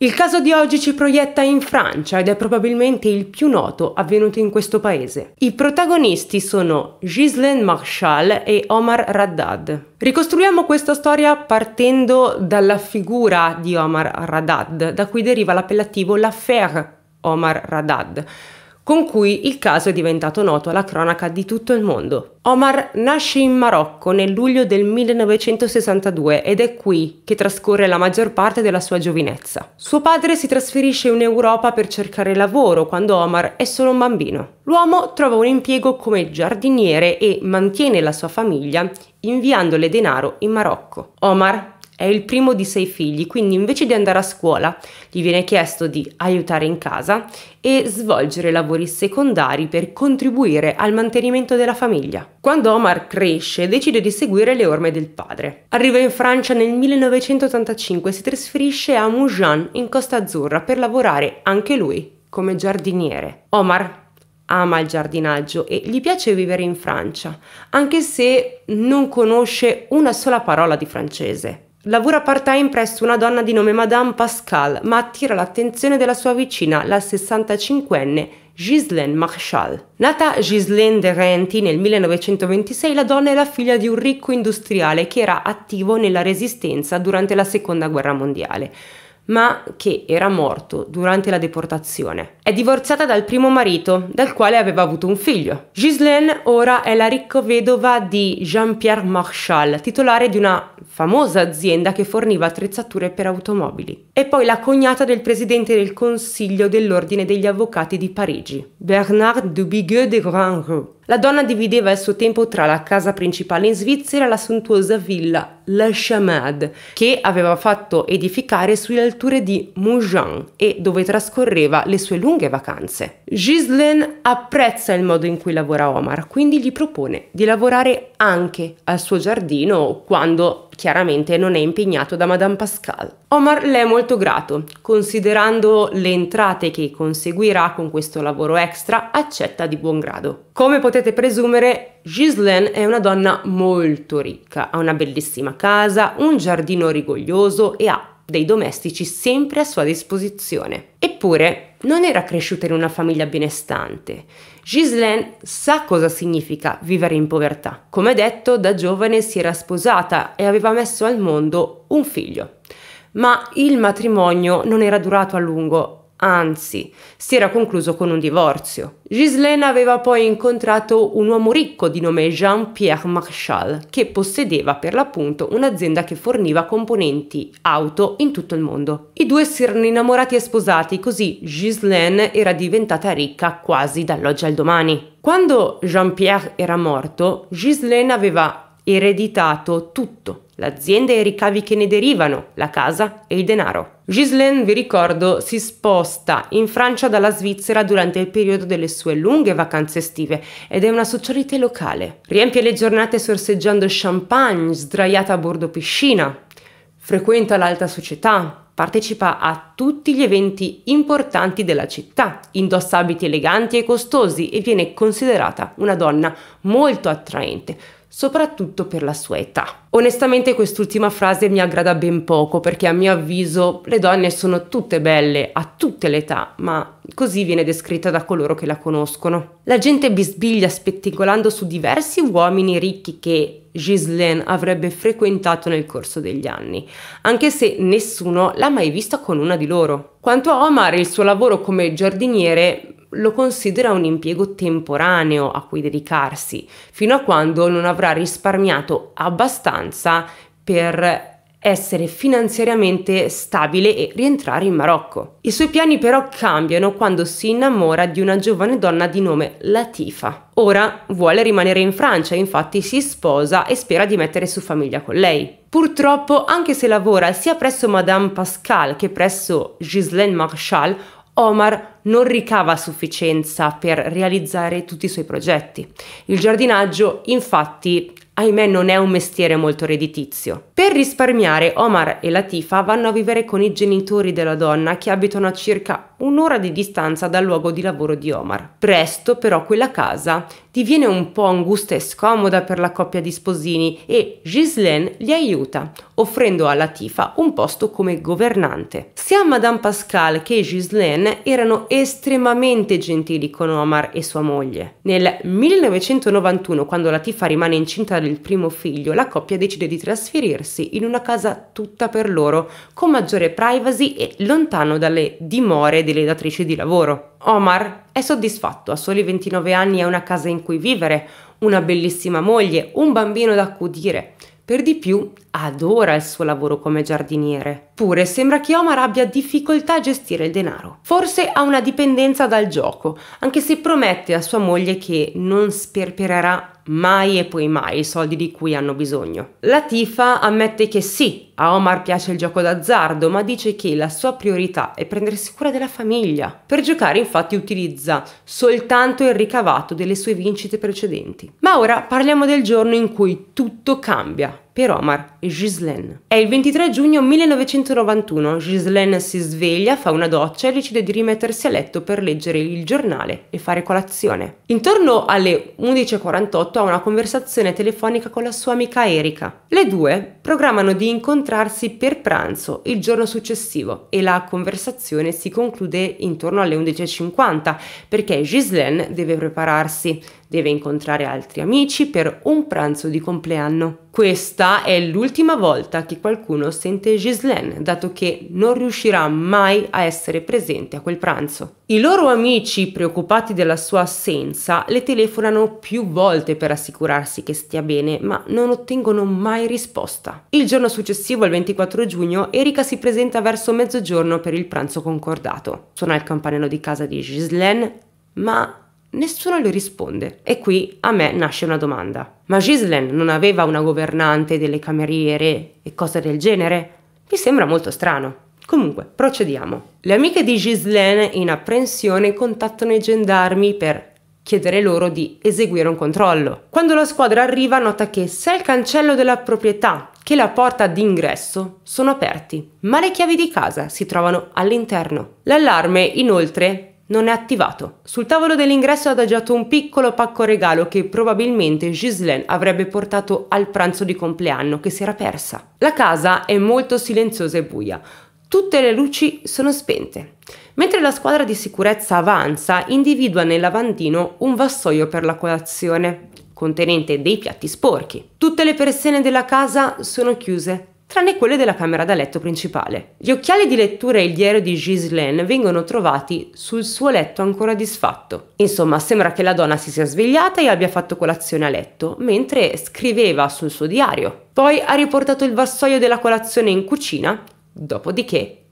Il caso di oggi ci proietta in Francia ed è probabilmente il più noto avvenuto in questo paese. I protagonisti sono Ghislaine Marchal e Omar Raddad. Ricostruiamo questa storia partendo dalla figura di Omar Raddad, da cui deriva l'appellativo L'affaire Omar Raddad con cui il caso è diventato noto alla cronaca di tutto il mondo. Omar nasce in Marocco nel luglio del 1962 ed è qui che trascorre la maggior parte della sua giovinezza. Suo padre si trasferisce in Europa per cercare lavoro quando Omar è solo un bambino. L'uomo trova un impiego come giardiniere e mantiene la sua famiglia inviandole denaro in Marocco. Omar è il primo di sei figli, quindi invece di andare a scuola gli viene chiesto di aiutare in casa e svolgere lavori secondari per contribuire al mantenimento della famiglia. Quando Omar cresce decide di seguire le orme del padre. Arriva in Francia nel 1985 e si trasferisce a Mougins in Costa Azzurra per lavorare anche lui come giardiniere. Omar ama il giardinaggio e gli piace vivere in Francia, anche se non conosce una sola parola di francese. Lavora part-time presso una donna di nome Madame Pascal, ma attira l'attenzione della sua vicina, la 65enne Ghislaine Marchal. Nata Ghislaine de Renti nel 1926, la donna è la figlia di un ricco industriale che era attivo nella resistenza durante la Seconda Guerra Mondiale ma che era morto durante la deportazione. È divorziata dal primo marito, dal quale aveva avuto un figlio. Ghislaine ora è la ricco vedova di Jean-Pierre Marchal, titolare di una famosa azienda che forniva attrezzature per automobili. E poi la cognata del presidente del Consiglio dell'Ordine degli Avvocati di Parigi, Bernard Dubigueux de Grand-Rue. La donna divideva il suo tempo tra la casa principale in Svizzera e la sontuosa villa La Chamade, che aveva fatto edificare sulle alture di Mougins e dove trascorreva le sue lunghe vacanze. Ghislaine apprezza il modo in cui lavora Omar, quindi gli propone di lavorare anche al suo giardino quando chiaramente non è impegnato da Madame Pascal. Omar le è molto grato, considerando le entrate che conseguirà con questo lavoro extra, accetta di buon grado. Come potete presumere, Ghislaine è una donna molto ricca, ha una bellissima casa, un giardino rigoglioso e ha dei domestici sempre a sua disposizione. Eppure non era cresciuta in una famiglia benestante Ghislaine sa cosa significa vivere in povertà. Come detto, da giovane si era sposata e aveva messo al mondo un figlio. Ma il matrimonio non era durato a lungo Anzi, si era concluso con un divorzio. Ghislaine aveva poi incontrato un uomo ricco di nome Jean-Pierre Marchal, che possedeva per l'appunto un'azienda che forniva componenti auto in tutto il mondo. I due si erano innamorati e sposati, così Ghislaine era diventata ricca quasi dall'oggi al domani. Quando Jean-Pierre era morto, Ghislaine aveva ereditato tutto l'azienda e i ricavi che ne derivano, la casa e il denaro. Ghislaine, vi ricordo, si sposta in Francia dalla Svizzera durante il periodo delle sue lunghe vacanze estive ed è una socialite locale. Riempie le giornate sorseggiando champagne, sdraiata a bordo piscina. Frequenta l'alta società, partecipa a tutti gli eventi importanti della città, indossa abiti eleganti e costosi e viene considerata una donna molto attraente soprattutto per la sua età. Onestamente quest'ultima frase mi aggrada ben poco perché a mio avviso le donne sono tutte belle a tutte le età, ma così viene descritta da coloro che la conoscono. La gente bisbiglia spettegolando su diversi uomini ricchi che Ghislaine avrebbe frequentato nel corso degli anni, anche se nessuno l'ha mai vista con una di loro. Quanto a Omar, il suo lavoro come giardiniere lo considera un impiego temporaneo a cui dedicarsi, fino a quando non avrà risparmiato abbastanza per essere finanziariamente stabile e rientrare in Marocco. I suoi piani però cambiano quando si innamora di una giovane donna di nome Latifa. Ora vuole rimanere in Francia, infatti si sposa e spera di mettere su famiglia con lei. Purtroppo, anche se lavora sia presso Madame Pascal che presso Ghislaine Marchal, Omar non ricava a sufficienza per realizzare tutti i suoi progetti. Il giardinaggio infatti ahimè non è un mestiere molto redditizio. Per risparmiare, Omar e Latifa vanno a vivere con i genitori della donna che abitano a circa un'ora di distanza dal luogo di lavoro di Omar. Presto però quella casa diviene un po' angusta e scomoda per la coppia di sposini e Ghislaine li aiuta, offrendo a Latifa un posto come governante. Sia Madame Pascal che Ghislaine erano estremamente gentili con Omar e sua moglie. Nel 1991, quando Latifa rimane incinta il primo figlio, la coppia decide di trasferirsi in una casa tutta per loro, con maggiore privacy e lontano dalle dimore delle datrici di lavoro. Omar è soddisfatto, a soli 29 anni ha una casa in cui vivere, una bellissima moglie, un bambino da accudire. Per di più adora il suo lavoro come giardiniere. Pure sembra che Omar abbia difficoltà a gestire il denaro. Forse ha una dipendenza dal gioco, anche se promette a sua moglie che non sperpererà mai e poi mai i soldi di cui hanno bisogno. Latifa ammette che sì, a Omar piace il gioco d'azzardo, ma dice che la sua priorità è prendersi cura della famiglia. Per giocare infatti utilizza soltanto il ricavato delle sue vincite precedenti. Ma ora parliamo del giorno in cui tutto cambia Pier Omar e Ghislaine. È il 23 giugno 1991, Ghislaine si sveglia, fa una doccia e decide di rimettersi a letto per leggere il giornale e fare colazione. Intorno alle 11.48 ha una conversazione telefonica con la sua amica Erika. Le due programmano di incontrarsi per pranzo il giorno successivo e la conversazione si conclude intorno alle 11.50 perché Ghislaine deve prepararsi deve incontrare altri amici per un pranzo di compleanno. Questa è l'ultima volta che qualcuno sente Ghislaine, dato che non riuscirà mai a essere presente a quel pranzo. I loro amici, preoccupati della sua assenza, le telefonano più volte per assicurarsi che stia bene, ma non ottengono mai risposta. Il giorno successivo, il 24 giugno, Erika si presenta verso mezzogiorno per il pranzo concordato. Suona il campanello di casa di Ghislaine, ma Nessuno le risponde. E qui a me nasce una domanda. Ma Ghislaine non aveva una governante, delle cameriere e cose del genere? Mi sembra molto strano. Comunque, procediamo. Le amiche di Ghislaine in apprensione contattano i gendarmi per chiedere loro di eseguire un controllo. Quando la squadra arriva nota che sia il cancello della proprietà che la porta d'ingresso sono aperti, ma le chiavi di casa si trovano all'interno. L'allarme, inoltre, non è attivato. Sul tavolo dell'ingresso è adagiato un piccolo pacco regalo che probabilmente Ghislaine avrebbe portato al pranzo di compleanno che si era persa. La casa è molto silenziosa e buia. Tutte le luci sono spente. Mentre la squadra di sicurezza avanza, individua nel lavandino un vassoio per la colazione, contenente dei piatti sporchi. Tutte le persone della casa sono chiuse tranne quelle della camera da letto principale. Gli occhiali di lettura e il diario di Ghislaine vengono trovati sul suo letto ancora disfatto. Insomma, sembra che la donna si sia svegliata e abbia fatto colazione a letto, mentre scriveva sul suo diario. Poi ha riportato il vassoio della colazione in cucina, dopodiché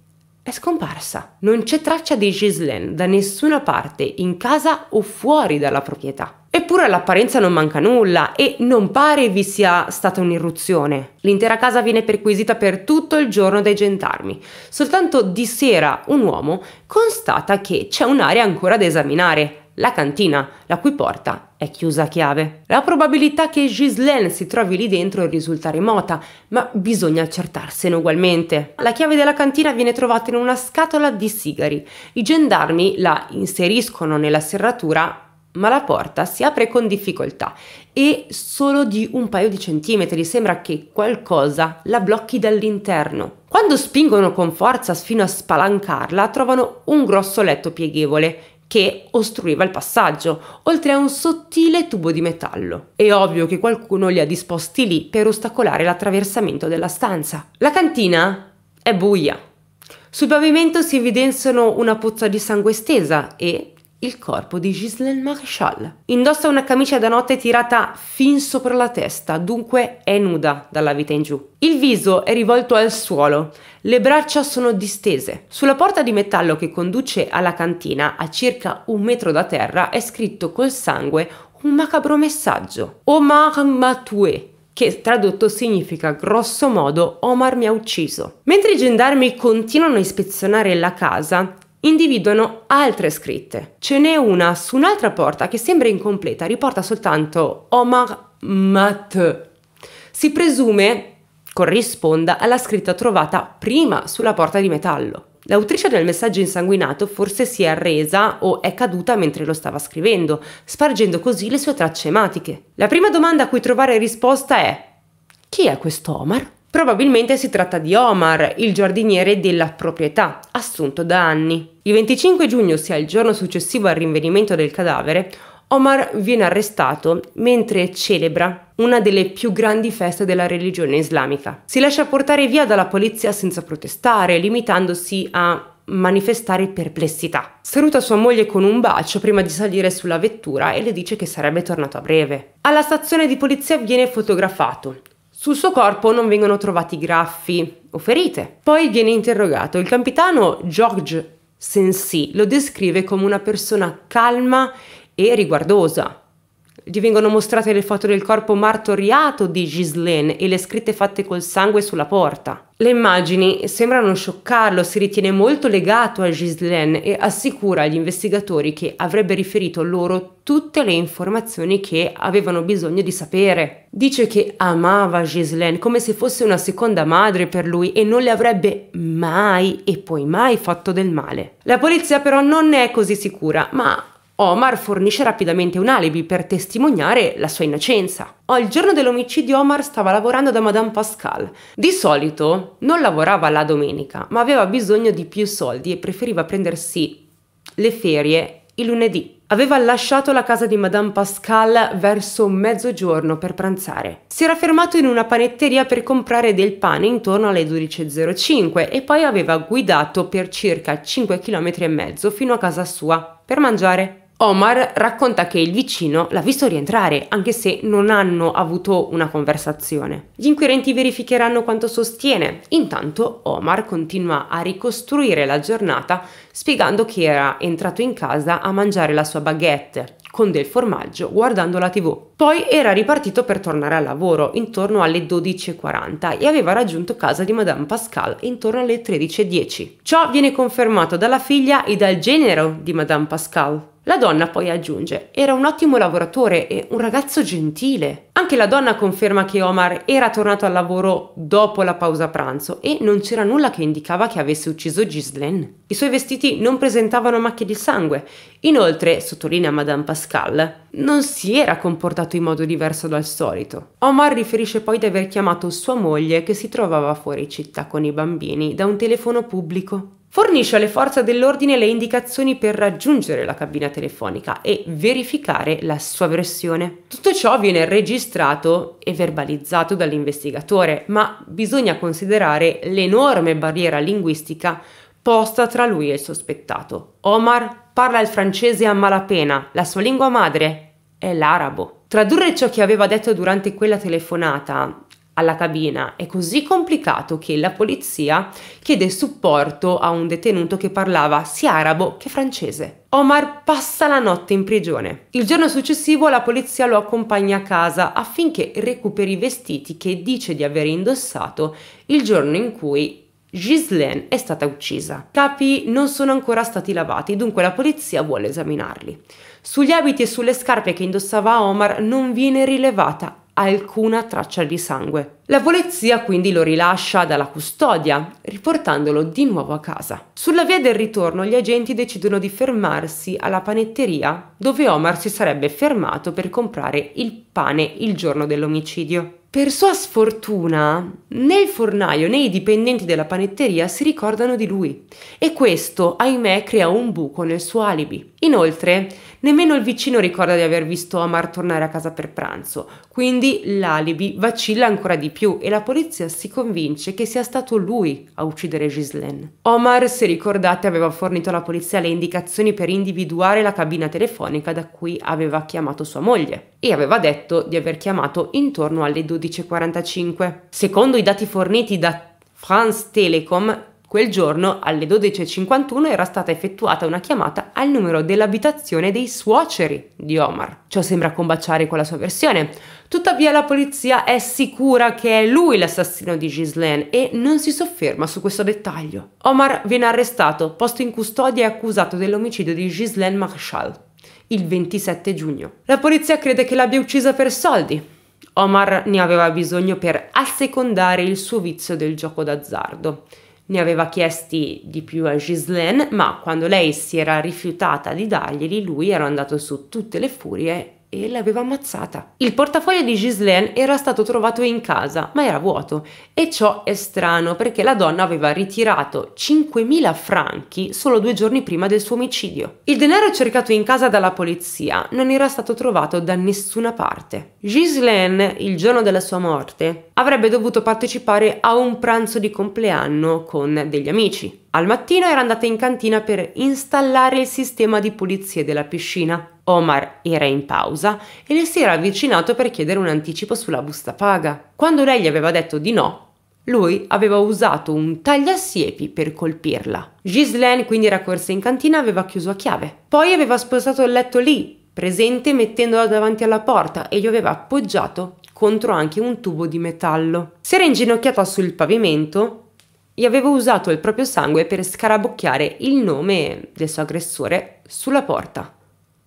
è scomparsa. Non c'è traccia di Ghislaine da nessuna parte, in casa o fuori dalla proprietà. Eppure all'apparenza non manca nulla e non pare vi sia stata un'irruzione. L'intera casa viene perquisita per tutto il giorno dai gendarmi. Soltanto di sera un uomo constata che c'è un'area ancora da esaminare, la cantina, la cui porta è chiusa a chiave. La probabilità che Ghislaine si trovi lì dentro risulta remota, ma bisogna accertarsene ugualmente. La chiave della cantina viene trovata in una scatola di sigari. I gendarmi la inseriscono nella serratura ma la porta si apre con difficoltà e solo di un paio di centimetri sembra che qualcosa la blocchi dall'interno. Quando spingono con forza fino a spalancarla, trovano un grosso letto pieghevole che ostruiva il passaggio, oltre a un sottile tubo di metallo. È ovvio che qualcuno li ha disposti lì per ostacolare l'attraversamento della stanza. La cantina è buia. Sul pavimento si evidenziano una puzza di sangue stesa e il corpo di Ghislaine Marchal. Indossa una camicia da notte tirata fin sopra la testa, dunque è nuda dalla vita in giù. Il viso è rivolto al suolo, le braccia sono distese. Sulla porta di metallo che conduce alla cantina, a circa un metro da terra, è scritto col sangue un macabro messaggio. Omar Matue che tradotto significa grosso modo Omar mi ha ucciso. Mentre i gendarmi continuano a ispezionare la casa, individuano altre scritte. Ce n'è una su un'altra porta che sembra incompleta, riporta soltanto Omar Mat. Si presume corrisponda alla scritta trovata prima sulla porta di metallo. L'autrice del messaggio insanguinato forse si è arresa o è caduta mentre lo stava scrivendo, spargendo così le sue tracce ematiche. La prima domanda a cui trovare risposta è chi è questo Omar? Probabilmente si tratta di Omar, il giardiniere della proprietà, assunto da anni. Il 25 giugno, sia il giorno successivo al rinvenimento del cadavere, Omar viene arrestato mentre celebra una delle più grandi feste della religione islamica. Si lascia portare via dalla polizia senza protestare, limitandosi a manifestare perplessità. Saluta sua moglie con un bacio prima di salire sulla vettura e le dice che sarebbe tornato a breve. Alla stazione di polizia viene fotografato. Sul suo corpo non vengono trovati graffi o ferite. Poi viene interrogato. Il capitano George Sensi lo descrive come una persona calma e riguardosa. Gli vengono mostrate le foto del corpo martoriato di Ghislaine e le scritte fatte col sangue sulla porta. Le immagini sembrano scioccarlo, si ritiene molto legato a Ghislaine e assicura agli investigatori che avrebbe riferito loro tutte le informazioni che avevano bisogno di sapere. Dice che amava Ghislaine come se fosse una seconda madre per lui e non le avrebbe mai e poi mai fatto del male. La polizia però non ne è così sicura, ma Omar fornisce rapidamente un alibi per testimoniare la sua innocenza. Oh, il giorno dell'omicidio Omar stava lavorando da Madame Pascal. Di solito non lavorava la domenica, ma aveva bisogno di più soldi e preferiva prendersi le ferie il lunedì. Aveva lasciato la casa di Madame Pascal verso mezzogiorno per pranzare. Si era fermato in una panetteria per comprare del pane intorno alle 12.05 e poi aveva guidato per circa 5 km e mezzo fino a casa sua per mangiare. Omar racconta che il vicino l'ha visto rientrare, anche se non hanno avuto una conversazione. Gli inquirenti verificheranno quanto sostiene. Intanto Omar continua a ricostruire la giornata spiegando che era entrato in casa a mangiare la sua baguette con del formaggio guardando la tv. Poi era ripartito per tornare al lavoro intorno alle 12.40 e aveva raggiunto casa di Madame Pascal intorno alle 13.10. Ciò viene confermato dalla figlia e dal genero di Madame Pascal. La donna poi aggiunge, era un ottimo lavoratore e un ragazzo gentile. Anche la donna conferma che Omar era tornato al lavoro dopo la pausa pranzo e non c'era nulla che indicava che avesse ucciso Ghislaine. I suoi vestiti non presentavano macchie di sangue. Inoltre, sottolinea Madame Pascal, non si era comportato in modo diverso dal solito. Omar riferisce poi di aver chiamato sua moglie che si trovava fuori città con i bambini da un telefono pubblico fornisce alle forze dell'ordine le indicazioni per raggiungere la cabina telefonica e verificare la sua versione. Tutto ciò viene registrato e verbalizzato dall'investigatore, ma bisogna considerare l'enorme barriera linguistica posta tra lui e il sospettato. Omar parla il francese a malapena, la sua lingua madre è l'arabo. Tradurre ciò che aveva detto durante quella telefonata alla cabina. È così complicato che la polizia chiede supporto a un detenuto che parlava sia arabo che francese. Omar passa la notte in prigione. Il giorno successivo la polizia lo accompagna a casa affinché recuperi i vestiti che dice di aver indossato il giorno in cui Ghislaine è stata uccisa. Capi non sono ancora stati lavati, dunque la polizia vuole esaminarli. Sugli abiti e sulle scarpe che indossava Omar non viene rilevata alcuna traccia di sangue. La polizia quindi lo rilascia dalla custodia, riportandolo di nuovo a casa. Sulla via del ritorno gli agenti decidono di fermarsi alla panetteria dove Omar si sarebbe fermato per comprare il pane il giorno dell'omicidio. Per sua sfortuna, né il fornaio né i dipendenti della panetteria si ricordano di lui e questo, ahimè, crea un buco nel suo alibi. Inoltre, Nemmeno il vicino ricorda di aver visto Omar tornare a casa per pranzo, quindi l'alibi vacilla ancora di più e la polizia si convince che sia stato lui a uccidere Ghislaine. Omar, se ricordate, aveva fornito alla polizia le indicazioni per individuare la cabina telefonica da cui aveva chiamato sua moglie e aveva detto di aver chiamato intorno alle 12.45. Secondo i dati forniti da France Telecom, Quel giorno, alle 12.51, era stata effettuata una chiamata al numero dell'abitazione dei suoceri di Omar. Ciò sembra combaciare con la sua versione. Tuttavia la polizia è sicura che è lui l'assassino di Ghislaine e non si sofferma su questo dettaglio. Omar viene arrestato, posto in custodia e accusato dell'omicidio di Ghislaine Marshall il 27 giugno. La polizia crede che l'abbia uccisa per soldi, Omar ne aveva bisogno per assecondare il suo vizio del gioco d'azzardo ne aveva chiesti di più a Ghislaine, ma quando lei si era rifiutata di darglieli, lui era andato su tutte le furie e l'aveva ammazzata. Il portafoglio di Ghislaine era stato trovato in casa, ma era vuoto e ciò è strano perché la donna aveva ritirato 5.000 franchi solo due giorni prima del suo omicidio. Il denaro cercato in casa dalla polizia non era stato trovato da nessuna parte. Ghislaine, il giorno della sua morte, avrebbe dovuto partecipare a un pranzo di compleanno con degli amici. Al mattino era andata in cantina per installare il sistema di pulizia della piscina. Omar era in pausa e le si era avvicinato per chiedere un anticipo sulla busta paga. Quando lei gli aveva detto di no, lui aveva usato un tagliasiepi per colpirla. Ghislaine quindi era corsa in cantina e aveva chiuso a chiave. Poi aveva spostato il letto lì, presente mettendola davanti alla porta e gli aveva appoggiato contro anche un tubo di metallo. Si era inginocchiata sul pavimento e aveva usato il proprio sangue per scarabocchiare il nome del suo aggressore sulla porta.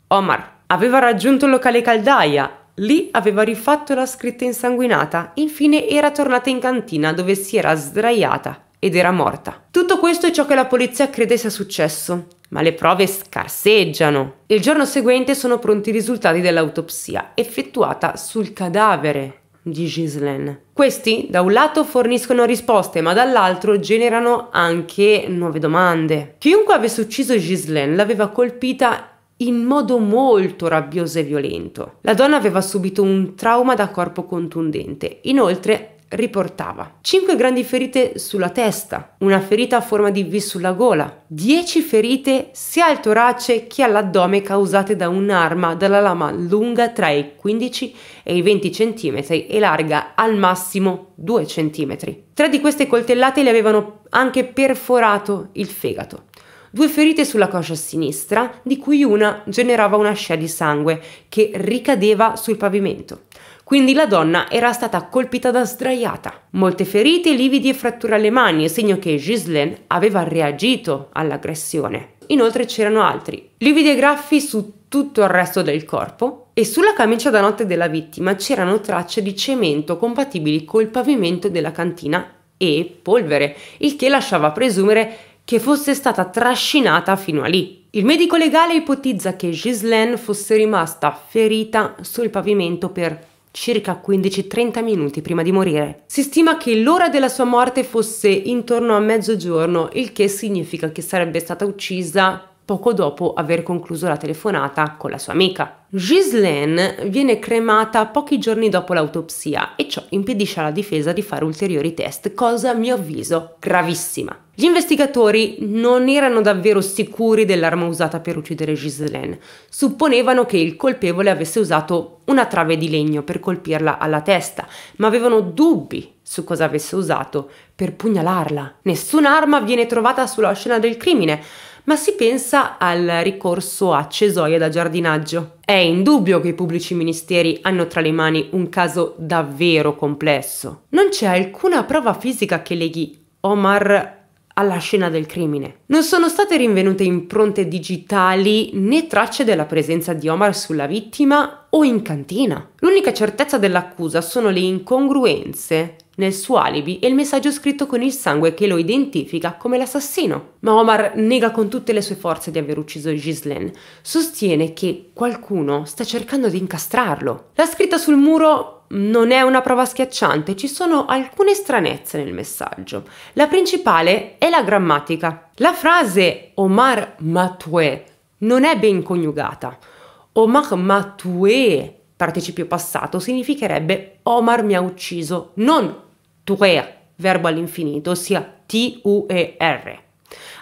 Omar aveva raggiunto il locale caldaia, lì aveva rifatto la scritta insanguinata, infine era tornata in cantina dove si era sdraiata ed era morta. Tutto questo è ciò che la polizia crede sia successo, ma le prove scarseggiano. Il giorno seguente sono pronti i risultati dell'autopsia effettuata sul cadavere di Ghislaine. Questi, da un lato, forniscono risposte, ma dall'altro generano anche nuove domande. Chiunque avesse ucciso Ghislaine l'aveva colpita in modo molto rabbioso e violento. La donna aveva subito un trauma da corpo contundente. Inoltre riportava 5 grandi ferite sulla testa, una ferita a forma di V sulla gola, 10 ferite sia al torace che all'addome causate da un'arma dalla lama lunga tra i 15 e i 20 cm e larga al massimo 2 cm. Tre di queste coltellate le avevano anche perforato il fegato due ferite sulla coscia sinistra, di cui una generava una scia di sangue che ricadeva sul pavimento. Quindi la donna era stata colpita da sdraiata. Molte ferite, lividi e fratture alle mani, segno che Ghislaine aveva reagito all'aggressione. Inoltre c'erano altri. Lividi e graffi su tutto il resto del corpo e sulla camicia da notte della vittima c'erano tracce di cemento compatibili col pavimento della cantina e polvere, il che lasciava presumere che fosse stata trascinata fino a lì. Il medico legale ipotizza che Ghislaine fosse rimasta ferita sul pavimento per circa 15-30 minuti prima di morire. Si stima che l'ora della sua morte fosse intorno a mezzogiorno, il che significa che sarebbe stata uccisa poco dopo aver concluso la telefonata con la sua amica. Ghislaine viene cremata pochi giorni dopo l'autopsia e ciò impedisce alla difesa di fare ulteriori test, cosa a mio avviso gravissima. Gli investigatori non erano davvero sicuri dell'arma usata per uccidere Ghislaine. Supponevano che il colpevole avesse usato una trave di legno per colpirla alla testa, ma avevano dubbi su cosa avesse usato per pugnalarla. Nessun'arma viene trovata sulla scena del crimine, ma si pensa al ricorso a cesoie da giardinaggio. È indubbio che i pubblici ministeri hanno tra le mani un caso davvero complesso. Non c'è alcuna prova fisica che leghi Omar alla scena del crimine. Non sono state rinvenute impronte digitali né tracce della presenza di Omar sulla vittima o in cantina. L'unica certezza dell'accusa sono le incongruenze nel suo alibi e il messaggio scritto con il sangue che lo identifica come l'assassino. Ma Omar nega con tutte le sue forze di aver ucciso Ghislaine, sostiene che qualcuno sta cercando di incastrarlo. La scritta sul muro non è una prova schiacciante, ci sono alcune stranezze nel messaggio. La principale è la grammatica. La frase Omar Matue non è ben coniugata. Omar Matue, participio passato, significherebbe Omar mi ha ucciso, non tuer, verbo all'infinito, ossia T-U-E-R.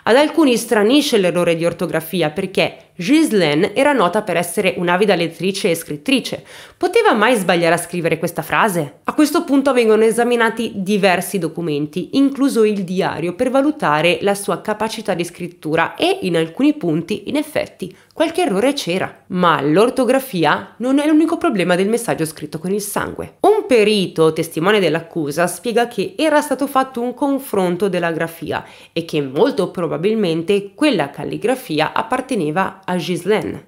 Ad alcuni stranisce l'errore di ortografia perché Ghislaine era nota per essere un'avida lettrice e scrittrice. Poteva mai sbagliare a scrivere questa frase? A questo punto vengono esaminati diversi documenti, incluso il diario, per valutare la sua capacità di scrittura e in alcuni punti, in effetti, qualche errore c'era. Ma l'ortografia non è l'unico problema del messaggio scritto con il sangue. Un perito, testimone dell'accusa, spiega che era stato fatto un confronto della grafia e che molto probabilmente probabilmente quella calligrafia apparteneva a Ghislaine.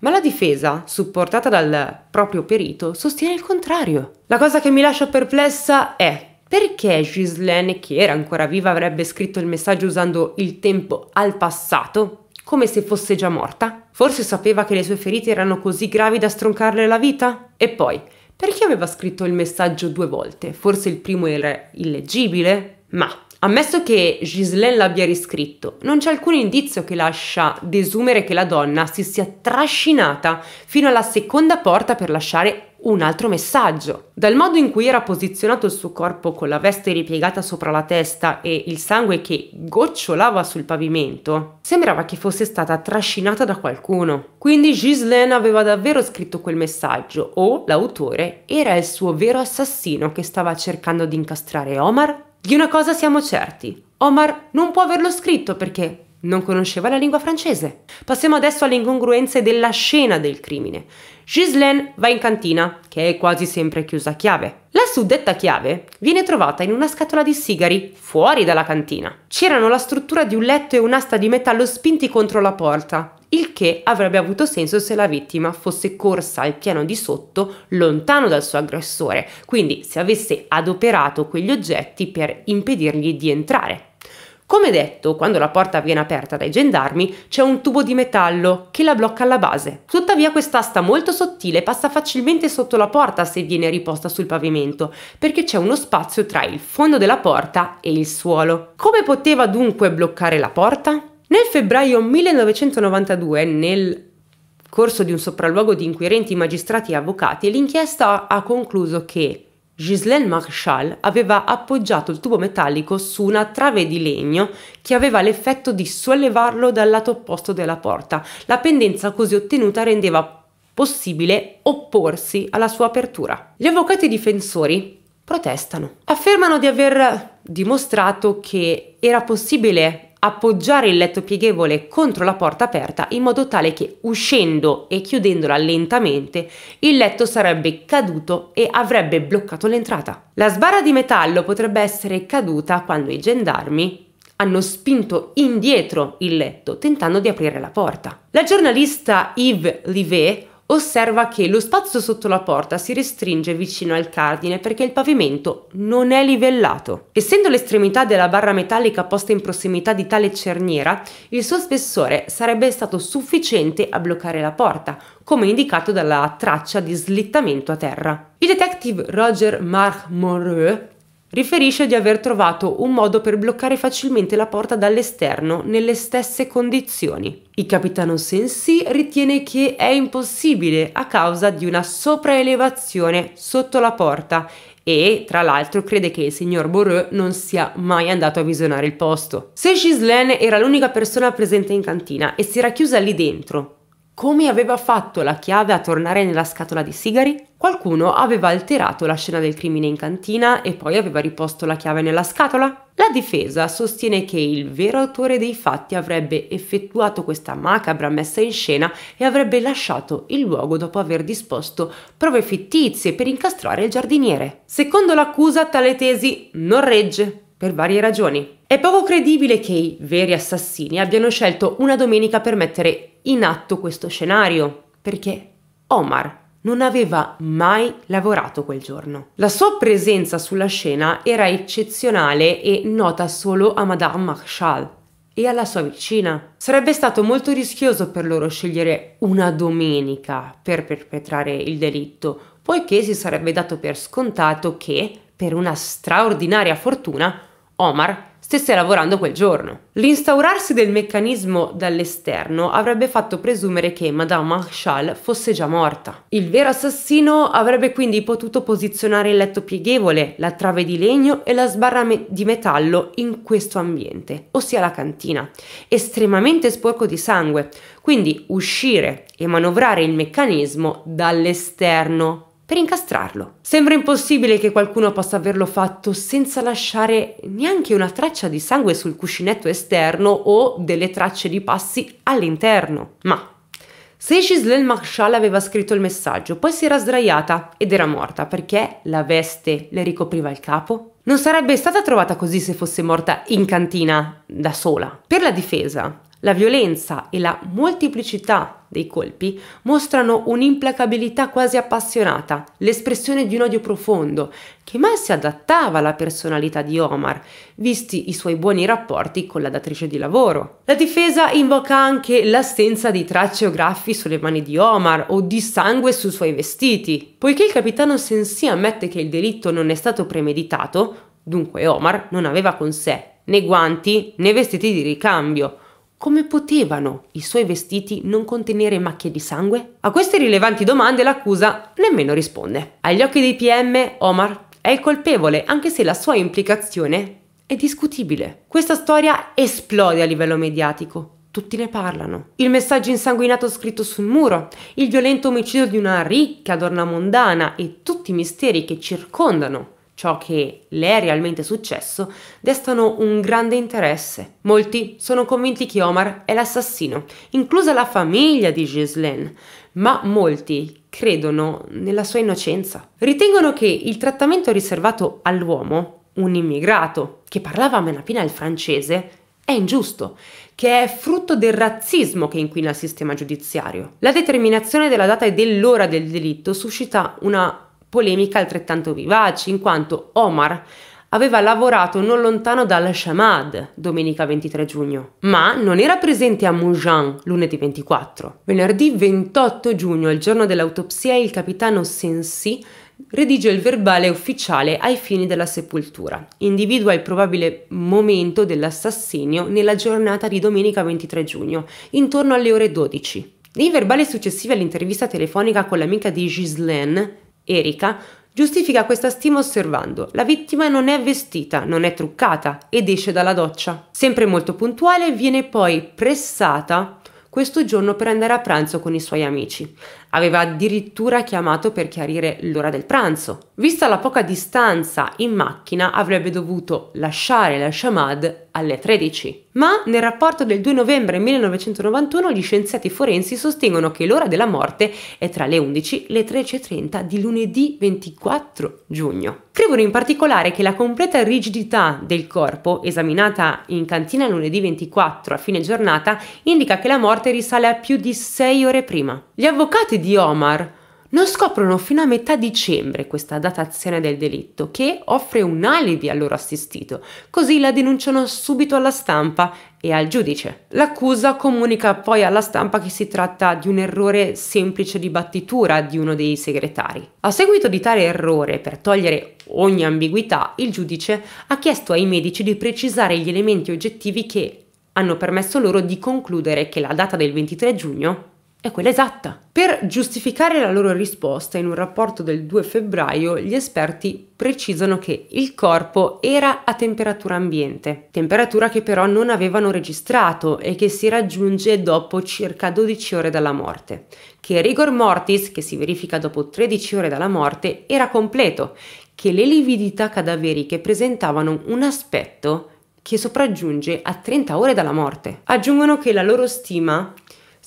Ma la difesa, supportata dal proprio perito, sostiene il contrario. La cosa che mi lascia perplessa è perché Ghislaine, che era ancora viva, avrebbe scritto il messaggio usando il tempo al passato, come se fosse già morta? Forse sapeva che le sue ferite erano così gravi da stroncarle la vita? E poi, perché aveva scritto il messaggio due volte? Forse il primo era illeggibile? Ma Ammesso che Ghislaine l'abbia riscritto, non c'è alcun indizio che lascia desumere che la donna si sia trascinata fino alla seconda porta per lasciare un altro messaggio. Dal modo in cui era posizionato il suo corpo con la veste ripiegata sopra la testa e il sangue che gocciolava sul pavimento, sembrava che fosse stata trascinata da qualcuno. Quindi Ghislaine aveva davvero scritto quel messaggio o l'autore era il suo vero assassino che stava cercando di incastrare Omar di una cosa siamo certi, Omar non può averlo scritto perché non conosceva la lingua francese. Passiamo adesso alle incongruenze della scena del crimine. Ghislaine va in cantina, che è quasi sempre chiusa a chiave. La suddetta chiave viene trovata in una scatola di sigari fuori dalla cantina. C'erano la struttura di un letto e un'asta di metallo spinti contro la porta, il che avrebbe avuto senso se la vittima fosse corsa al piano di sotto lontano dal suo aggressore, quindi se avesse adoperato quegli oggetti per impedirgli di entrare. Come detto, quando la porta viene aperta dai gendarmi c'è un tubo di metallo che la blocca alla base. Tuttavia quest'asta molto sottile passa facilmente sotto la porta se viene riposta sul pavimento, perché c'è uno spazio tra il fondo della porta e il suolo. Come poteva dunque bloccare la porta? Nel febbraio 1992, nel corso di un sopralluogo di inquirenti, magistrati e avvocati, l'inchiesta ha concluso che Ghislaine Marchal aveva appoggiato il tubo metallico su una trave di legno che aveva l'effetto di sollevarlo dal lato opposto della porta. La pendenza così ottenuta rendeva possibile opporsi alla sua apertura. Gli avvocati difensori protestano. Affermano di aver dimostrato che era possibile appoggiare il letto pieghevole contro la porta aperta in modo tale che uscendo e chiudendola lentamente il letto sarebbe caduto e avrebbe bloccato l'entrata. La sbarra di metallo potrebbe essere caduta quando i gendarmi hanno spinto indietro il letto tentando di aprire la porta. La giornalista Yves Livet osserva che lo spazio sotto la porta si restringe vicino al cardine perché il pavimento non è livellato. Essendo l'estremità della barra metallica posta in prossimità di tale cerniera, il suo spessore sarebbe stato sufficiente a bloccare la porta, come indicato dalla traccia di slittamento a terra. Il detective Roger Marc Moreau Riferisce di aver trovato un modo per bloccare facilmente la porta dall'esterno nelle stesse condizioni. Il capitano Sensi ritiene che è impossibile a causa di una sopraelevazione sotto la porta e tra l'altro crede che il signor Boreux non sia mai andato a visionare il posto. Se Ghislaine era l'unica persona presente in cantina e si era chiusa lì dentro, come aveva fatto la chiave a tornare nella scatola di sigari? Qualcuno aveva alterato la scena del crimine in cantina e poi aveva riposto la chiave nella scatola? La difesa sostiene che il vero autore dei fatti avrebbe effettuato questa macabra messa in scena e avrebbe lasciato il luogo dopo aver disposto prove fittizie per incastrare il giardiniere. Secondo l'accusa tale tesi non regge, per varie ragioni. È poco credibile che i veri assassini abbiano scelto una domenica per mettere in atto questo scenario, perché Omar non aveva mai lavorato quel giorno. La sua presenza sulla scena era eccezionale e nota solo a Madame Marshall e alla sua vicina. Sarebbe stato molto rischioso per loro scegliere una domenica per perpetrare il delitto, poiché si sarebbe dato per scontato che, per una straordinaria fortuna, Omar stesse lavorando quel giorno. L'instaurarsi del meccanismo dall'esterno avrebbe fatto presumere che Madame Marshall fosse già morta. Il vero assassino avrebbe quindi potuto posizionare il letto pieghevole, la trave di legno e la sbarra me- di metallo in questo ambiente, ossia la cantina, estremamente sporco di sangue, quindi uscire e manovrare il meccanismo dall'esterno per incastrarlo. Sembra impossibile che qualcuno possa averlo fatto senza lasciare neanche una traccia di sangue sul cuscinetto esterno o delle tracce di passi all'interno. Ma se Ghislaine Marshall aveva scritto il messaggio, poi si era sdraiata ed era morta perché la veste le ricopriva il capo? Non sarebbe stata trovata così se fosse morta in cantina, da sola. Per la difesa, la violenza e la molteplicità dei colpi mostrano un'implacabilità quasi appassionata, l'espressione di un odio profondo, che mai si adattava alla personalità di Omar, visti i suoi buoni rapporti con la datrice di lavoro. La difesa invoca anche l'assenza di tracce o graffi sulle mani di Omar o di sangue sui suoi vestiti. Poiché il capitano Sensi ammette che il delitto non è stato premeditato, dunque Omar non aveva con sé né guanti né vestiti di ricambio. Come potevano i suoi vestiti non contenere macchie di sangue? A queste rilevanti domande l'accusa nemmeno risponde. Agli occhi dei PM, Omar è il colpevole, anche se la sua implicazione è discutibile. Questa storia esplode a livello mediatico. Tutti ne parlano. Il messaggio insanguinato scritto sul muro, il violento omicidio di una ricca donna mondana e tutti i misteri che circondano ciò che le è realmente successo, destano un grande interesse. Molti sono convinti che Omar è l'assassino, inclusa la famiglia di Ghislaine, ma molti credono nella sua innocenza. Ritengono che il trattamento riservato all'uomo, un immigrato che parlava a menapina il francese, è ingiusto, che è frutto del razzismo che inquina il sistema giudiziario. La determinazione della data e dell'ora del delitto suscita una polemica altrettanto vivace, in quanto Omar aveva lavorato non lontano dalla Shamad domenica 23 giugno, ma non era presente a Mujan lunedì 24. Venerdì 28 giugno, il giorno dell'autopsia, il capitano Sensi redige il verbale ufficiale ai fini della sepoltura, individua il probabile momento dell'assassinio nella giornata di domenica 23 giugno, intorno alle ore 12. Nei verbali successivi all'intervista telefonica con l'amica di Ghislaine, Erika, giustifica questa stima osservando la vittima non è vestita, non è truccata ed esce dalla doccia. Sempre molto puntuale, viene poi pressata questo giorno per andare a pranzo con i suoi amici. Aveva addirittura chiamato per chiarire l'ora del pranzo. Vista la poca distanza in macchina, avrebbe dovuto lasciare la Shamad alle 13. Ma nel rapporto del 2 novembre 1991 gli scienziati forensi sostengono che l'ora della morte è tra le 11 e le 13.30 di lunedì 24 giugno. Scrivono in particolare che la completa rigidità del corpo, esaminata in cantina lunedì 24 a fine giornata, indica che la morte risale a più di 6 ore prima. Gli avvocati morte di Omar non scoprono fino a metà dicembre questa datazione del delitto, che offre un alibi al loro assistito, così la denunciano subito alla stampa e al giudice. L'accusa comunica poi alla stampa che si tratta di un errore semplice di battitura di uno dei segretari. A seguito di tale errore, per togliere ogni ambiguità, il giudice ha chiesto ai medici di precisare gli elementi oggettivi che hanno permesso loro di concludere che la data del 23 giugno è quella esatta. Per giustificare la loro risposta in un rapporto del 2 febbraio, gli esperti precisano che il corpo era a temperatura ambiente, temperatura che però non avevano registrato e che si raggiunge dopo circa 12 ore dalla morte, che il rigor mortis, che si verifica dopo 13 ore dalla morte, era completo, che le lividità cadaveriche presentavano un aspetto che sopraggiunge a 30 ore dalla morte. Aggiungono che la loro stima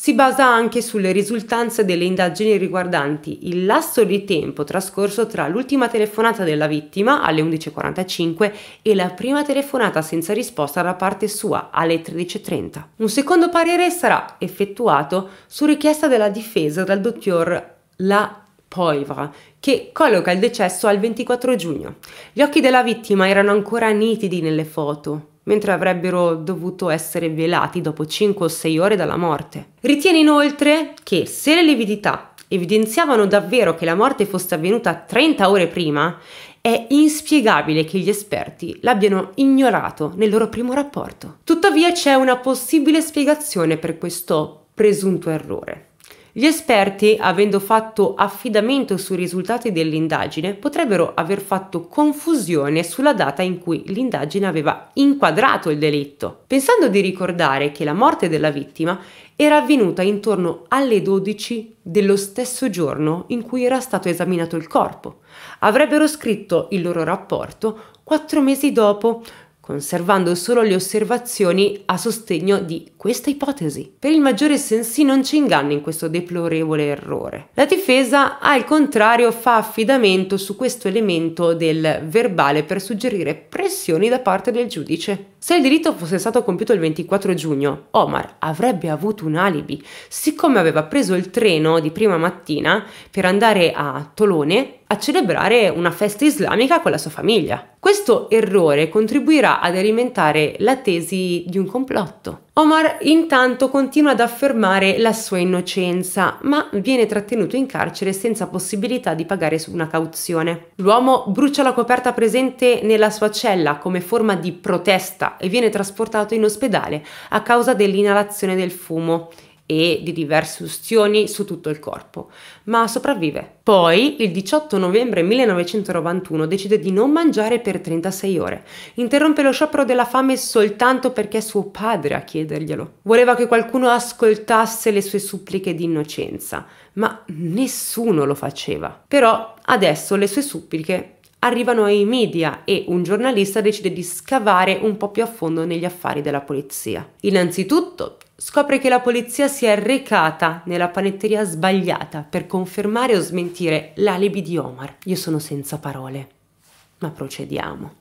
si basa anche sulle risultanze delle indagini riguardanti il lasso di tempo trascorso tra l'ultima telefonata della vittima alle 11.45 e la prima telefonata senza risposta da parte sua alle 13.30. Un secondo parere sarà effettuato su richiesta della difesa dal dottor La Poivre, che colloca il decesso al 24 giugno. Gli occhi della vittima erano ancora nitidi nelle foto mentre avrebbero dovuto essere velati dopo 5 o 6 ore dalla morte. Ritiene inoltre che se le lividità evidenziavano davvero che la morte fosse avvenuta 30 ore prima, è inspiegabile che gli esperti l'abbiano ignorato nel loro primo rapporto. Tuttavia c'è una possibile spiegazione per questo presunto errore. Gli esperti, avendo fatto affidamento sui risultati dell'indagine, potrebbero aver fatto confusione sulla data in cui l'indagine aveva inquadrato il delitto, pensando di ricordare che la morte della vittima era avvenuta intorno alle 12 dello stesso giorno in cui era stato esaminato il corpo. Avrebbero scritto il loro rapporto quattro mesi dopo, conservando solo le osservazioni a sostegno di questa ipotesi. Per il maggiore Sensi non ci inganna in questo deplorevole errore. La difesa, al contrario, fa affidamento su questo elemento del verbale per suggerire pressioni da parte del giudice. Se il delitto fosse stato compiuto il 24 giugno, Omar avrebbe avuto un alibi. Siccome aveva preso il treno di prima mattina per andare a Tolone, a celebrare una festa islamica con la sua famiglia. Questo errore contribuirà ad alimentare la tesi di un complotto. Omar intanto continua ad affermare la sua innocenza, ma viene trattenuto in carcere senza possibilità di pagare su una cauzione. L'uomo brucia la coperta presente nella sua cella come forma di protesta e viene trasportato in ospedale a causa dell'inalazione del fumo e di diverse ustioni su tutto il corpo, ma sopravvive. Poi, il 18 novembre 1991, decide di non mangiare per 36 ore. Interrompe lo sciopero della fame soltanto perché è suo padre a chiederglielo. Voleva che qualcuno ascoltasse le sue suppliche di innocenza, ma nessuno lo faceva. Però adesso le sue suppliche arrivano ai media e un giornalista decide di scavare un po' più a fondo negli affari della polizia. Innanzitutto scopre che la polizia si è recata nella panetteria sbagliata per confermare o smentire l'alibi di Omar. Io sono senza parole. Ma procediamo.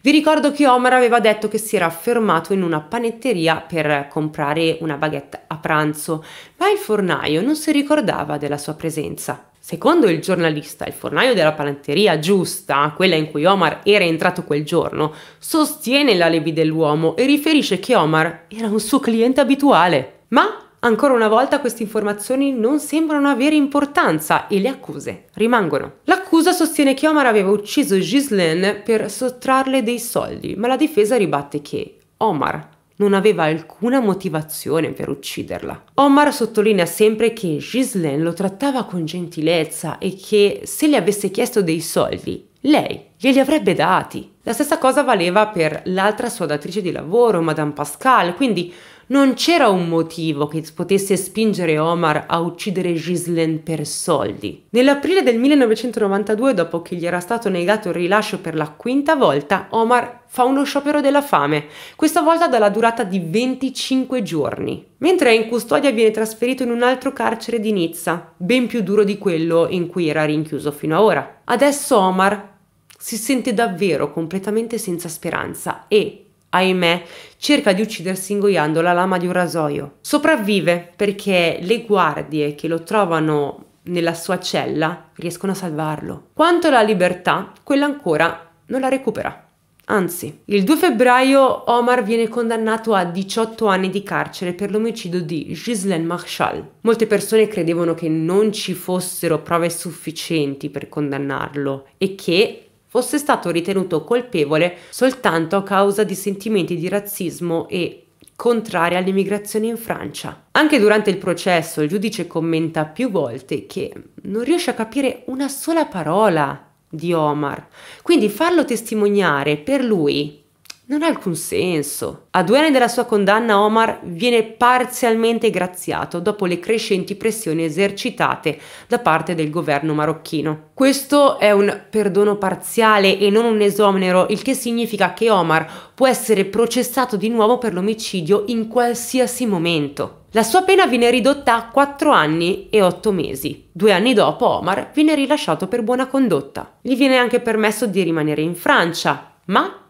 Vi ricordo che Omar aveva detto che si era fermato in una panetteria per comprare una baguette a pranzo, ma il fornaio non si ricordava della sua presenza. Secondo il giornalista, il fornaio della panetteria giusta, quella in cui Omar era entrato quel giorno, sostiene l'alibi dell'uomo e riferisce che Omar era un suo cliente abituale. Ma Ancora una volta queste informazioni non sembrano avere importanza e le accuse rimangono. L'accusa sostiene che Omar aveva ucciso Ghislaine per sottrarle dei soldi, ma la difesa ribatte che Omar non aveva alcuna motivazione per ucciderla. Omar sottolinea sempre che Ghislaine lo trattava con gentilezza e che se le avesse chiesto dei soldi, lei glieli avrebbe dati. La stessa cosa valeva per l'altra sua datrice di lavoro, Madame Pascal, quindi non c'era un motivo che potesse spingere Omar a uccidere Ghislaine per soldi. Nell'aprile del 1992, dopo che gli era stato negato il rilascio per la quinta volta, Omar fa uno sciopero della fame, questa volta dalla durata di 25 giorni. Mentre è in custodia viene trasferito in un altro carcere di Nizza, ben più duro di quello in cui era rinchiuso fino ad ora. Adesso Omar si sente davvero completamente senza speranza e ahimè, cerca di uccidersi ingoiando la lama di un rasoio. Sopravvive perché le guardie che lo trovano nella sua cella riescono a salvarlo. Quanto alla libertà, quella ancora non la recupera. Anzi, il 2 febbraio Omar viene condannato a 18 anni di carcere per l'omicidio di Ghislaine Marshall. Molte persone credevano che non ci fossero prove sufficienti per condannarlo e che fosse stato ritenuto colpevole soltanto a causa di sentimenti di razzismo e contraria all'immigrazione in Francia. Anche durante il processo il giudice commenta più volte che non riesce a capire una sola parola di Omar, quindi farlo testimoniare per lui non ha alcun senso. A due anni dalla sua condanna Omar viene parzialmente graziato dopo le crescenti pressioni esercitate da parte del governo marocchino. Questo è un perdono parziale e non un esomero, il che significa che Omar può essere processato di nuovo per l'omicidio in qualsiasi momento. La sua pena viene ridotta a 4 anni e 8 mesi. Due anni dopo Omar viene rilasciato per buona condotta. Gli viene anche permesso di rimanere in Francia, ma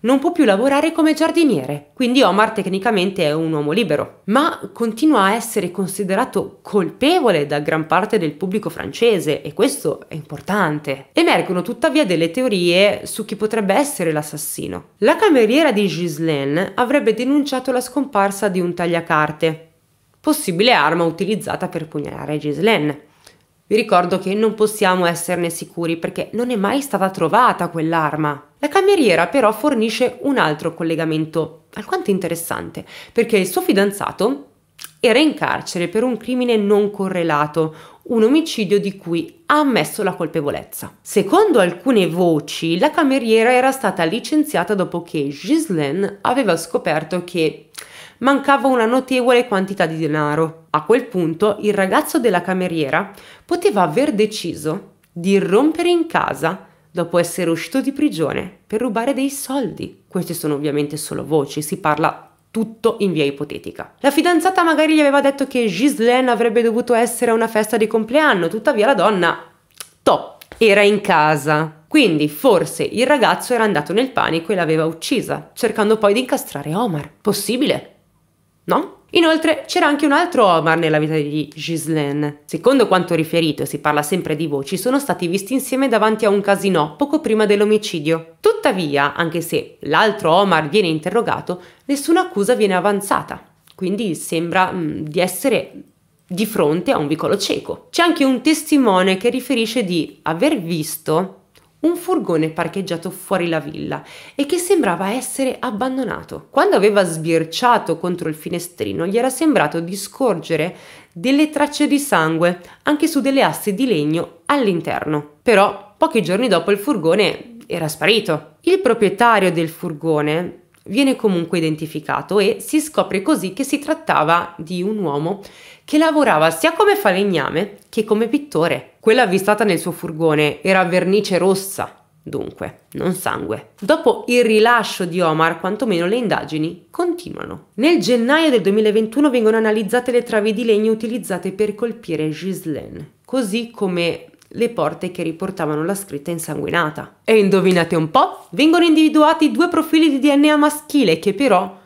non può più lavorare come giardiniere, quindi Omar tecnicamente è un uomo libero, ma continua a essere considerato colpevole da gran parte del pubblico francese e questo è importante. Emergono tuttavia delle teorie su chi potrebbe essere l'assassino. La cameriera di Ghislaine avrebbe denunciato la scomparsa di un tagliacarte, possibile arma utilizzata per pugnalare Ghislaine. Vi ricordo che non possiamo esserne sicuri perché non è mai stata trovata quell'arma. La cameriera però fornisce un altro collegamento alquanto interessante, perché il suo fidanzato era in carcere per un crimine non correlato, un omicidio di cui ha ammesso la colpevolezza. Secondo alcune voci, la cameriera era stata licenziata dopo che Ghislaine aveva scoperto che mancava una notevole quantità di denaro. A quel punto il ragazzo della cameriera poteva aver deciso di rompere in casa dopo essere uscito di prigione per rubare dei soldi. Queste sono ovviamente solo voci, si parla tutto in via ipotetica. La fidanzata magari gli aveva detto che Ghislaine avrebbe dovuto essere a una festa di compleanno, tuttavia la donna, top, era in casa. Quindi forse il ragazzo era andato nel panico e l'aveva uccisa, cercando poi di incastrare Omar. Possibile? No? Inoltre c'era anche un altro Omar nella vita di Ghislaine. Secondo quanto riferito, si parla sempre di voci, sono stati visti insieme davanti a un casino poco prima dell'omicidio. Tuttavia, anche se l'altro Omar viene interrogato, nessuna accusa viene avanzata, quindi sembra mh, mm, di essere di fronte a un vicolo cieco. C'è anche un testimone che riferisce di aver visto un furgone parcheggiato fuori la villa e che sembrava essere abbandonato. Quando aveva sbirciato contro il finestrino gli era sembrato di scorgere delle tracce di sangue anche su delle aste di legno all'interno. Però pochi giorni dopo il furgone era sparito. Il proprietario del furgone viene comunque identificato e si scopre così che si trattava di un uomo che lavorava sia come falegname che come pittore. Quella avvistata nel suo furgone era vernice rossa, dunque, non sangue. Dopo il rilascio di Omar, quantomeno le indagini continuano. Nel gennaio del 2021 vengono analizzate le travi di legno utilizzate per colpire Ghislaine, così come le porte che riportavano la scritta insanguinata. E indovinate un po'? Vengono individuati due profili di DNA maschile che però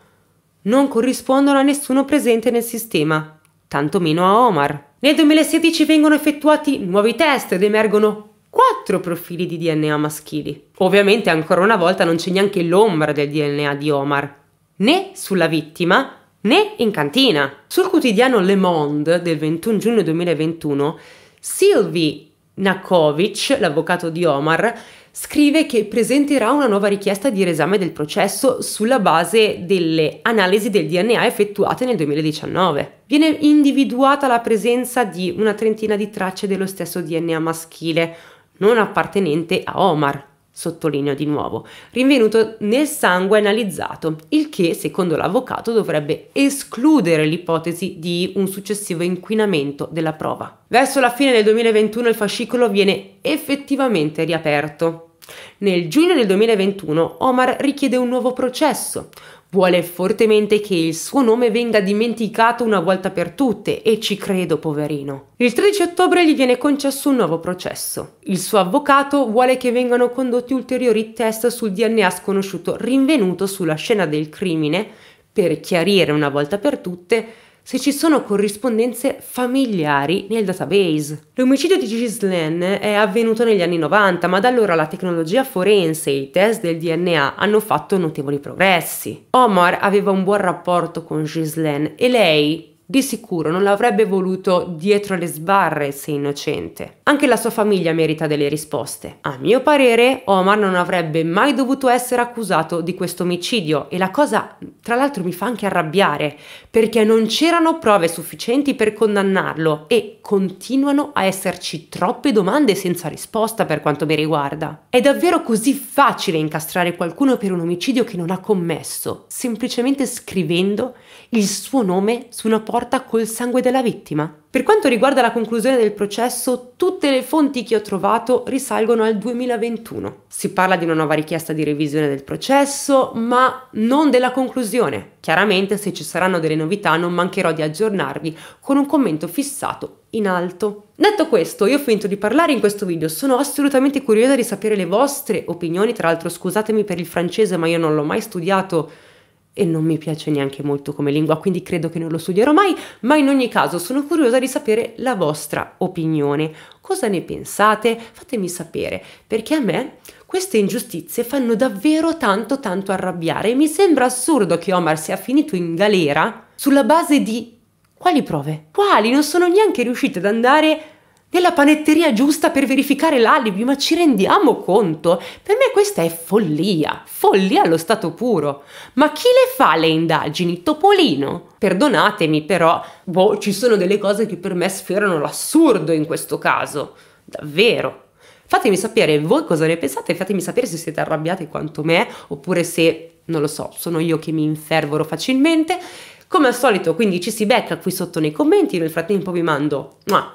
non corrispondono a nessuno presente nel sistema tantomeno a Omar. Nel 2016 vengono effettuati nuovi test ed emergono quattro profili di DNA maschili. Ovviamente ancora una volta non c'è neanche l'ombra del DNA di Omar, né sulla vittima né in cantina. Sul quotidiano Le Monde del 21 giugno 2021, Sylvie Nakovic, l'avvocato di Omar, scrive che presenterà una nuova richiesta di riesame del processo sulla base delle analisi del DNA effettuate nel 2019. Viene individuata la presenza di una trentina di tracce dello stesso DNA maschile, non appartenente a Omar, sottolineo di nuovo, rinvenuto nel sangue analizzato, il che, secondo l'avvocato, dovrebbe escludere l'ipotesi di un successivo inquinamento della prova. Verso la fine del 2021 il fascicolo viene effettivamente riaperto. Nel giugno del 2021 Omar richiede un nuovo processo, Vuole fortemente che il suo nome venga dimenticato una volta per tutte e ci credo, poverino. Il 13 ottobre gli viene concesso un nuovo processo. Il suo avvocato vuole che vengano condotti ulteriori test sul DNA sconosciuto rinvenuto sulla scena del crimine per chiarire una volta per tutte se ci sono corrispondenze familiari nel database. L'omicidio di Ghislaine è avvenuto negli anni 90, ma da allora la tecnologia forense e i test del DNA hanno fatto notevoli progressi. Omar aveva un buon rapporto con Ghislaine e lei di sicuro non l'avrebbe voluto dietro le sbarre se innocente. Anche la sua famiglia merita delle risposte. A mio parere, Omar non avrebbe mai dovuto essere accusato di questo omicidio e la cosa, tra l'altro, mi fa anche arrabbiare perché non c'erano prove sufficienti per condannarlo e continuano a esserci troppe domande senza risposta per quanto mi riguarda. È davvero così facile incastrare qualcuno per un omicidio che non ha commesso, semplicemente scrivendo il suo nome su una porta porta col sangue della vittima. Per quanto riguarda la conclusione del processo, tutte le fonti che ho trovato risalgono al 2021. Si parla di una nuova richiesta di revisione del processo, ma non della conclusione. Chiaramente se ci saranno delle novità non mancherò di aggiornarvi con un commento fissato in alto. Detto questo, io ho finito di parlare in questo video, sono assolutamente curiosa di sapere le vostre opinioni, tra l'altro scusatemi per il francese ma io non l'ho mai studiato e non mi piace neanche molto come lingua, quindi credo che non lo studierò mai, ma in ogni caso sono curiosa di sapere la vostra opinione. Cosa ne pensate? Fatemi sapere, perché a me queste ingiustizie fanno davvero tanto tanto arrabbiare e mi sembra assurdo che Omar sia finito in galera sulla base di quali prove? Quali? Non sono neanche riuscita ad andare della panetteria giusta per verificare l'alibi, ma ci rendiamo conto? Per me questa è follia, follia allo stato puro. Ma chi le fa le indagini? Topolino? Perdonatemi però, boh, ci sono delle cose che per me sferano l'assurdo in questo caso. Davvero. Fatemi sapere voi cosa ne pensate, fatemi sapere se siete arrabbiati quanto me, oppure se, non lo so, sono io che mi infervoro facilmente. Come al solito, quindi ci si becca qui sotto nei commenti, nel frattempo vi mando... Mua,